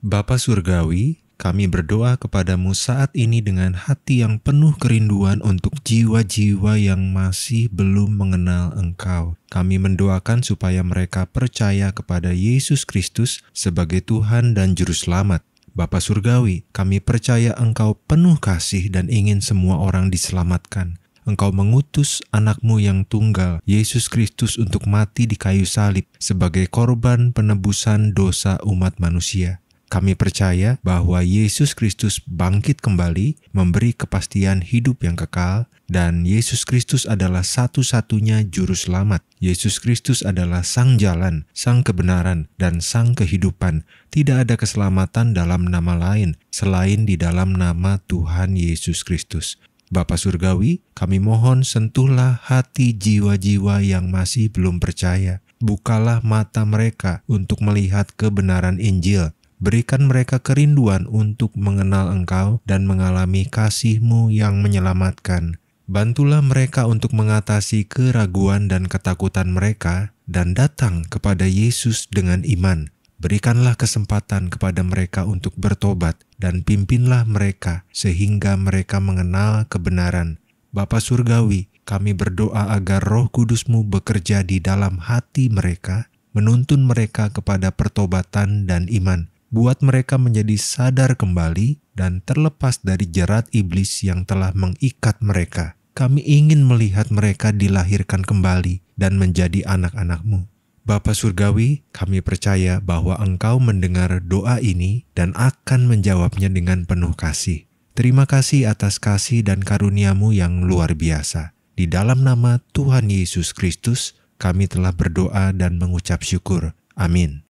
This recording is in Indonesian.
Bapa Surgawi, kami berdoa kepadamu saat ini dengan hati yang penuh kerinduan untuk jiwa-jiwa yang masih belum mengenal Engkau. Kami mendoakan supaya mereka percaya kepada Yesus Kristus sebagai Tuhan dan Juru Selamat. Bapa Surgawi, kami percaya Engkau penuh kasih dan ingin semua orang diselamatkan. Engkau mengutus anakmu yang tunggal, Yesus Kristus untuk mati di kayu salib sebagai korban penebusan dosa umat manusia. Kami percaya bahwa Yesus Kristus bangkit kembali, memberi kepastian hidup yang kekal, dan Yesus Kristus adalah satu-satunya Juru Selamat. Yesus Kristus adalah Sang Jalan, Sang Kebenaran, dan Sang Kehidupan. Tidak ada keselamatan dalam nama lain selain di dalam nama Tuhan Yesus Kristus. Bapa Surgawi, kami mohon sentuhlah hati jiwa-jiwa yang masih belum percaya. Bukalah mata mereka untuk melihat kebenaran Injil Berikan mereka kerinduan untuk mengenal Engkau dan mengalami kasih-Mu yang menyelamatkan. Bantulah mereka untuk mengatasi keraguan dan ketakutan mereka dan datang kepada Yesus dengan iman. Berikanlah kesempatan kepada mereka untuk bertobat dan pimpinlah mereka sehingga mereka mengenal kebenaran. Bapa Surgawi, kami berdoa agar roh kudusmu bekerja di dalam hati mereka, menuntun mereka kepada pertobatan dan iman buat mereka menjadi sadar kembali dan terlepas dari jerat iblis yang telah mengikat mereka. Kami ingin melihat mereka dilahirkan kembali dan menjadi anak-anakmu. Bapa Surgawi, kami percaya bahwa engkau mendengar doa ini dan akan menjawabnya dengan penuh kasih. Terima kasih atas kasih dan karuniamu yang luar biasa. Di dalam nama Tuhan Yesus Kristus, kami telah berdoa dan mengucap syukur. Amin.